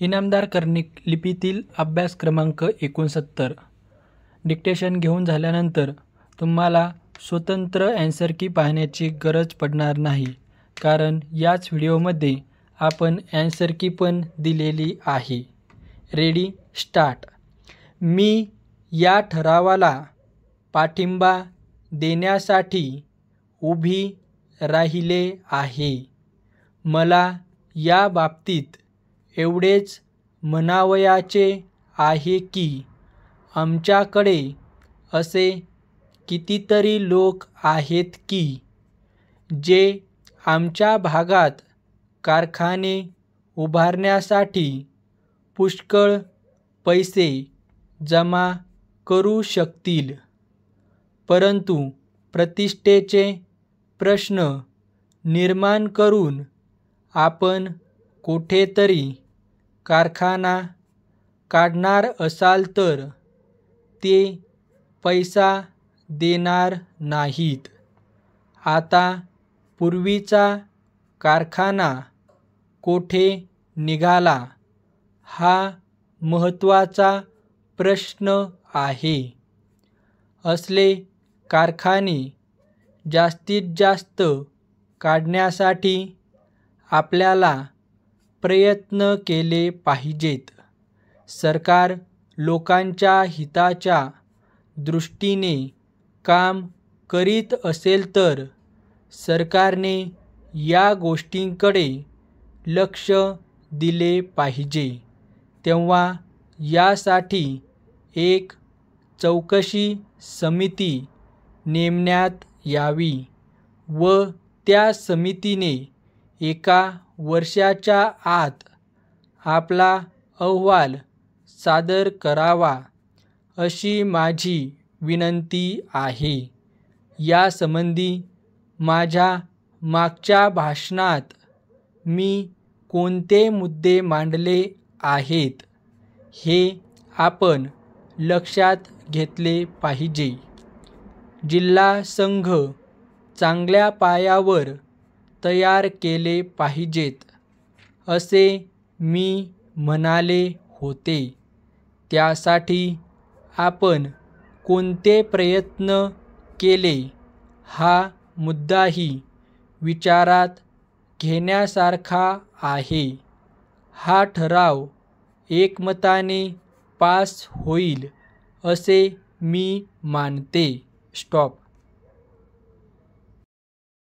इनामदार कर्णिक लिपीतील अभ्यास क्रमांक एकोणसत्तर डिक्टेशन घेऊन झाल्यानंतर तुम्हाला स्वतंत्र अँसर की पाहण्याची गरज पडणार नाही कारण याच व्हिडिओमध्ये आपण अँसर की पण दिलेली आहे रेडी स्टार्ट मी या ठरावाला पाठिंबा देण्यासाठी उभी राहिले आहे मला या बाबतीत एवढेच म्हणावयाचे आहे की आमच्याकडे असे कितीतरी लोक आहेत की जे आमच्या भागात कारखाने उभारण्यासाठी पुष्कळ पैसे जमा करू शकतील परंतु प्रतिष्ठेचे प्रश्न निर्माण करून आपण कुठेतरी कारखाना काढणार असाल तर ते पैसा देणार नाहीत आता पूर्वीचा कारखाना कोठे निघाला हा महत्त्वाचा प्रश्न आहे असले कारखाने जास्तीत जास्त काढण्यासाठी आपल्याला प्रयत्न केले पाहिजेत सरकार लोकांच्या हिताच्या दृष्टीने काम करीत असेल तर सरकारने या गोष्टींकडे लक्ष दिले पाहिजे तेव्हा यासाठी एक चौकशी समिती नेमण्यात यावी व त्या समितीने एका वर्षाच्या आत आपला अहवाल सादर करावा अशी माझी विनंती आहे यासंबंधी माझ्या मागच्या भाषणात मी कोणते मुद्दे मांडले आहेत हे आपण लक्षात घेतले पाहिजे जिल्हा संघ चांगल्या पायावर तयार केले पाहिजेत असे मी म्हणाले होते त्यासाठी आपण कोणते प्रयत्न केले हा मुद्दाही विचारात घेण्यासारखा आहे हा ठराव एकमताने पास होईल असे मी मानते स्टॉप